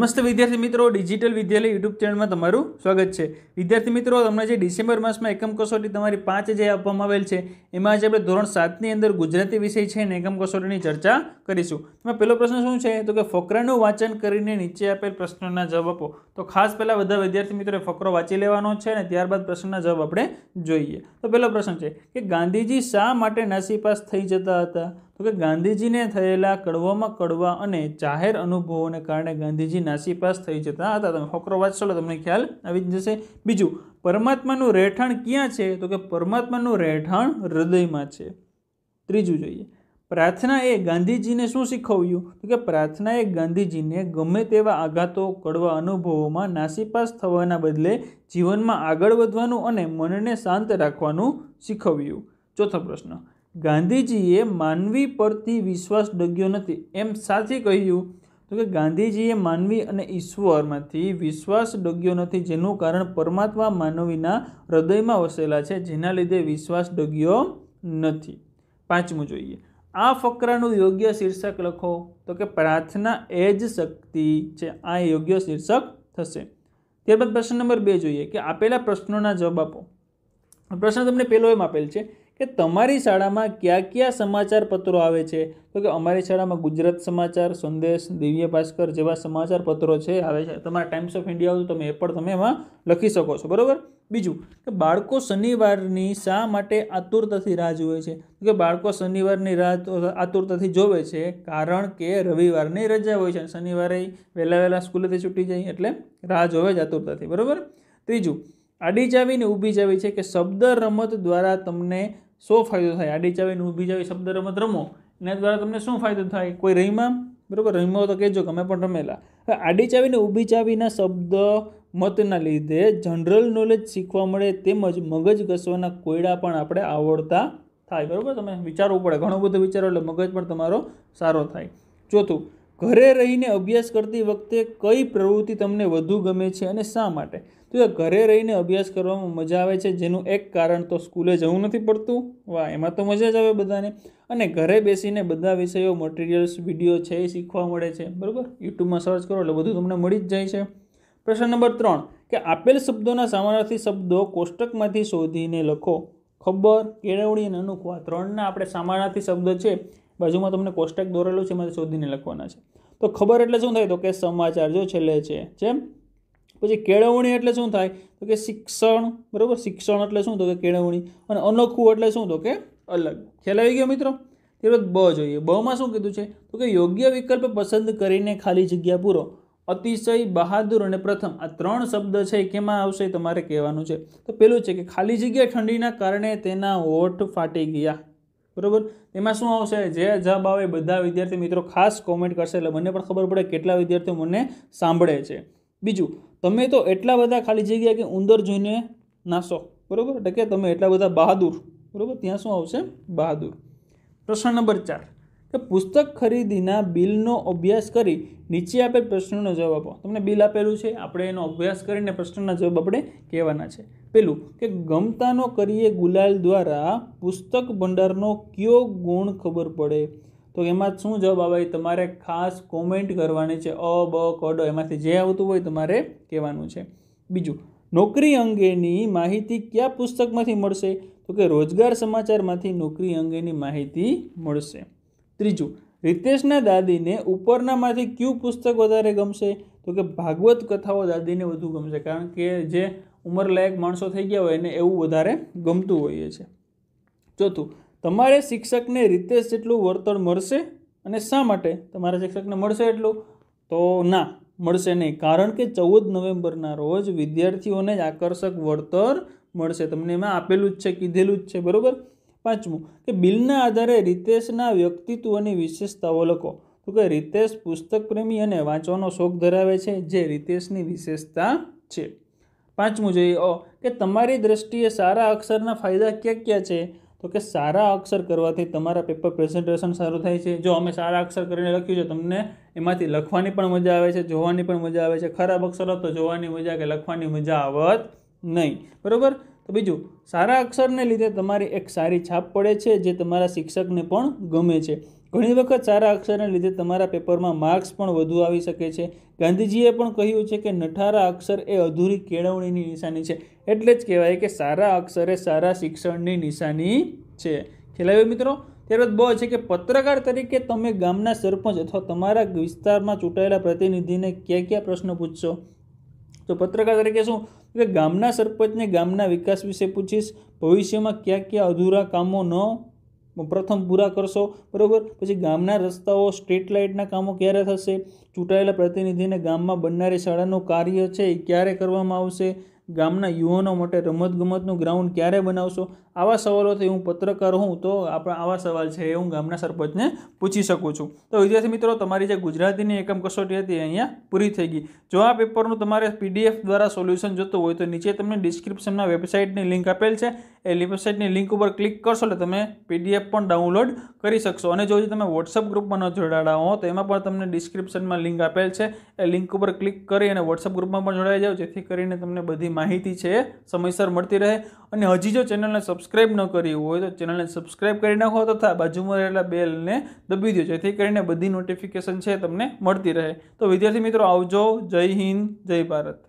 નમસ્તે વિદ્યાર્થી મિત્રો ડિજિટલ વિદ્યાલય યુટ્યુબ ચેનલમાં તમારું સ્વાગત છે વિદ્યાર્થી મિત્રો તમને જે ડિસેમ્બર માસમાં એકમ કસોટી તમારી પાંચ જે આપવામાં આવેલ છે એમાં આજે આપણે ધોરણ સાતની અંદર ગુજરાતી વિષય છે અને એકમ કસોટીની ચર્ચા કરીશું એમાં પહેલો પ્રશ્ન શું છે તો કે ફકરાનું વાંચન કરીને નીચે આપેલ પ્રશ્નના જવાબ આપો તો ખાસ પહેલાં બધા વિદ્યાર્થી મિત્રોએ ફકરો વાંચી લેવાનો છે અને ત્યારબાદ પ્રશ્નના જવાબ આપણે જોઈએ તો પહેલો પ્રશ્ન છે કે ગાંધીજી શા માટે નાસીપાસ થઈ જતા હતા તો કે ગાંધીજીને થયેલા કડવામાં કડવા અને જાહેર અનુભવોને કારણે ગાંધીજી નાસીપાસ થઈ જતા હતા તમે ફકરો વાંચશો તમને ખ્યાલ આવી જ જશે બીજું પરમાત્માનું રહેઠાણ ક્યાં છે તો કે પરમાત્માનું રહેઠાણ હૃદયમાં છે ત્રીજું જોઈએ પ્રાર્થના એ ગાંધીજીને શું શીખવ્યું તો કે પ્રાર્થના એ ગાંધીજીને ગમે તેવા આઘાતો કડવા અનુભવોમાં નાસીપાસ થવાના બદલે જીવનમાં આગળ વધવાનું અને મનને શાંત રાખવાનું શીખવ્યું ચોથો પ્રશ્ન ગાંધીજીએ માનવી પરથી વિશ્વાસ ડગ્યો નથી એમ સાચી કહ્યું તો કે ગાંધીજીએ માનવી અને ઈશ્વરમાંથી વિશ્વાસ ડગ્યો નથી જેનું કારણ પરમાત્મા માનવીના હૃદયમાં વસેલા છે જેના લીધે વિશ્વાસ ડગ્યો નથી પાંચમું જોઈએ આ ફકરાનું યોગ્ય શીર્ષક લખો તો કે પ્રાર્થના એ જ શક્તિ છે આ યોગ્ય શીર્ષક થશે ત્યારબાદ પ્રશ્ન નંબર બે જોઈએ કે આપેલા પ્રશ્નોના જવાબ આપો પ્રશ્ન તમને પહેલો એમ આપેલ છે કે તમારી શાળામાં કયા કયા સમાચાર પત્રો આવે છે તો કે અમારી શાળામાં ગુજરાત સમાચાર સંદેશ દિવ્ય ભાસ્કર જેવા સમાચાર પત્રો છે આવે છે તમારા ટાઈમ્સ ઓફ ઇન્ડિયા તો તમે એ પણ તમે એમાં લખી શકો છો બરાબર બીજું કે બાળકો શનિવારની શા માટે આતુરતાથી રાહ જુએ છે તો કે બાળકો શનિવારની રાહ આતુરતાથી જોવે છે કારણ કે રવિવારની રજા હોય છે શનિવારે વહેલા વહેલા સ્કૂલેથી છૂટી જાય એટલે રાહ જોવે જ આતુરતાથી બરાબર ત્રીજું આડી ચાવી ને ઊભી ચાવી છે કે શબ્દ રમત દ્વારા તમને શો ફાયદો થાય આડી ચાવીને ઊભી ચાવી શબ્દ રમત રમો એના દ્વારા તમને શું ફાયદો થાય કોઈ રહીમાં બરાબર રહીમાં તો કહેજો કે અમે પણ રમેલા હવે આડી ચાવીને ઊભી ચાવીના શબ્દ મતના લીધે જનરલ નોલેજ શીખવા મળે તેમજ મગજ ઘસવાના કોયડા પણ આપણે આવડતા થાય બરાબર તમે વિચારવું પડે ઘણો બધો વિચારો એટલે મગજ પણ તમારો સારો થાય ચોથું ઘરે રહીને અભ્યાસ કરતી વખતે કઈ પ્રવૃત્તિ તમને વધુ ગમે છે અને શા માટે તો ઘરે રહીને અભ્યાસ કરવામાં મજા આવે છે જેનું એક કારણ તો સ્કૂલે જવું નથી પડતું વાહ એમાં તો મજા જ આવે બધાને અને ઘરે બેસીને બધા વિષયો મટીરિયલ્સ વિડીયો છે એ શીખવા મળે છે બરાબર યુટ્યુબમાં સર્ચ કરો એટલે બધું તમને મળી જ જાય છે પ્રશ્ન નંબર ત્રણ કે આપેલ શબ્દોના સામાનાર્થી શબ્દો કોષ્ટકમાંથી શોધીને લખો ખબર કેળવણી અને અનુકૂળ ત્રણના આપણે સામાનાર્થી શબ્દો છે બાજુમાં તમને કોષ્ટક દોરેલું છે એમાંથી શોધીને લખવાના છે તો ખબર એટલે શું થાય તો કે સમાચાર જો છેલ્લે છે જેમ પછી કેળવણી એટલે શું થાય તો કે શિક્ષણ બરાબર શિક્ષણ એટલે શું તો કે કેળવણી અને અનોખું એટલે શું તો કે અલગ ખ્યાલ આવી ગયો મિત્રો ત્યારબાદ બ જોઈએ બમાં શું કીધું છે તો કે યોગ્ય વિકલ્પ પસંદ કરીને ખાલી જગ્યા પૂરો અતિશય બહાદુર અને પ્રથમ આ ત્રણ શબ્દ છે કેમાં આવશે તમારે કહેવાનું છે તો પેલું છે કે ખાલી જગ્યા ઠંડીના કારણે તેના હોઠ ફાટી ગયા બરાબર એમાં શું આવશે જે જબ આવે બધા વિદ્યાર્થી મિત્રો ખાસ કોમેન્ટ કરશે એટલે મને પણ ખબર પડે કેટલા વિદ્યાર્થીઓ મને સાંભળે છે બીજું તમે તો એટલા બધા ખાલી જગ્યા કે ઉંદર જોઈને નાસો બરાબર એટલે કે તમે એટલા બધા બહાદુર બરાબર ત્યાં શું આવશે બહાદુર પ્રશ્ન નંબર ચાર કે પુસ્તક ખરીદીના બિલનો અભ્યાસ કરી નીચે આપેલ પ્રશ્નનો જવાબ આપો તમને બિલ આપેલું છે આપણે એનો અભ્યાસ કરીને પ્રશ્નના જવાબ આપણે કહેવાના છે પેલું કે ગમતાનો કરીએ ગુલાલ દ્વારા પુસ્તક ભંડારનો કયો ગુણ ખબર પડે તો એમાં શું જવાબ આવે તમારે ખાસ કોમેન્ટ કરવાની છે અ બ કડ એમાંથી જે આવતું હોય તમારે કહેવાનું છે બીજું નોકરી અંગેની માહિતી કયા પુસ્તકમાંથી મળશે તો કે રોજગાર સમાચારમાંથી નોકરી અંગેની માહિતી મળશે ત્રીજું રિતેશના દાદીને ઉપરનામાંથી કયું પુસ્તક વધારે ગમશે તો કે ભાગવત કથાઓ દાદીને વધુ ગમશે કારણ કે જે ઉંમરલાયક માણસો થઈ ગયા હોય એને એવું વધારે ગમતું હોઈએ છે ચોથું તમારે શિક્ષકને રીતેશ જેટલું વળતર મળશે અને શા માટે તમારા શિક્ષકને મળશે એટલું તો ના મળશે નહીં કારણ કે ચૌદ નવેમ્બરના રોજ વિદ્યાર્થીઓને જ આકર્ષક વળતર મળશે તમને એમાં આપેલું જ છે કીધેલું જ છે બરાબર પાંચમું કે બિલના આધારે રીતેશના વ્યક્તિત્વની વિશેષતાઓ લખો તો કે રીતેશ પુસ્તક પ્રેમી અને વાંચવાનો શોખ ધરાવે છે જે રીતેશની વિશેષતા છે પાંચમું જોઈએ કે તમારી દ્રષ્ટિએ સારા અક્ષરના ફાયદા ક્યાં ક્યાં છે તો કે સારા અક્ષર કરવાથી તમારા પેપર પ્રેઝન્ટેશન સારું થાય છે જો અમે સારા અક્ષર કરીને લખ્યું છે તમને એમાંથી લખવાની પણ મજા આવે છે જોવાની પણ મજા આવે છે ખરાબ અક્ષરો તો જોવાની મજા કે લખવાની મજા આવત નહીં બરાબર તો બીજું સારા અક્ષરને લીધે તમારી એક સારી છાપ પડે છે જે તમારા શિક્ષકને પણ ગમે છે ઘણી વખત સારા અક્ષરને લીધે તમારા પેપરમાં માર્ક્સ પણ વધુ આવી શકે છે ગાંધીજીએ પણ કહ્યું છે કે નઠારા અક્ષર એ અધૂરી કેળવણીની નિશાની છે એટલે જ કહેવાય કે સારા અક્ષર એ સારા શિક્ષણની નિશાની છે ખેલાવ્યો મિત્રો ત્યારબાદ બહુ છે કે પત્રકાર તરીકે તમે ગામના સરપંચ અથવા તમારા વિસ્તારમાં ચૂંટાયેલા પ્રતિનિધિને કયા કયા પ્રશ્નો પૂછશો તો પત્રકાર તરીકે શું કે ગામના સરપંચને ગામના વિકાસ વિશે પૂછીશ ભવિષ્યમાં કયા કયા અધૂરા કામો ન પ્રથમ પૂરા કરશો બરાબર પછી ગામના રસ્તાઓ સ્ટ્રીટ લાઇટના કામો ક્યારે થશે ચૂંટાયેલા પ્રતિનિધિને ગામમાં બનનારી શાળાનું કાર્ય છે એ ક્યારે કરવામાં આવશે ગામના યુવાનો માટે રમતગમતનું ગ્રાઉન્ડ ક્યારે બનાવશો આવા સવાલોથી હું પત્રકાર હોઉં તો આપણા આવા સવાલ છે એ હું ગામના સરપંચને પૂછી શકું છું તો વિદ્યાર્થી મિત્રો તમારી જે ગુજરાતીની એકમ કસોટી હતી અહીંયા પૂરી થઈ ગઈ જો આ પેપરનું તમારે પીડીએફ દ્વારા સોલ્યુશન જોતું હોય તો નીચે તમને ડિસ્ક્રિપ્શનમાં વેબસાઇટની લિંક આપેલ છે એ વેબસાઇટની લિંક ઉપર ક્લિક કરશો એટલે તમે પીડીએફ પણ ડાઉનલોડ કરી શકશો અને જો તમે વોટ્સઅપ ગ્રુપમાં ન જોડાયા હો તો એમાં પણ તમને ડિસ્ક્રિપ્શનમાં લિંક આપેલ છે એ લિંક ઉપર ક્લિક કરી અને વોટ્સઅપ ગ્રુપમાં પણ જોડાઈ જાઓ જેથી કરીને તમને બધી માહિતી છે સમયસર મળતી રહે અને હજી જો ચેનલને સબસ્ક્રાઈબ ન કરી હોય તો ચેનલને સબસ્ક્રાઈબ કરી નાખો તથા બાજુમાં રહેલા બેલને દબી દો જેથી કરીને બધી નોટિફિકેશન છે તમને મળતી રહે તો વિદ્યાર્થી મિત્રો આવજો જય હિન્દ જય ભારત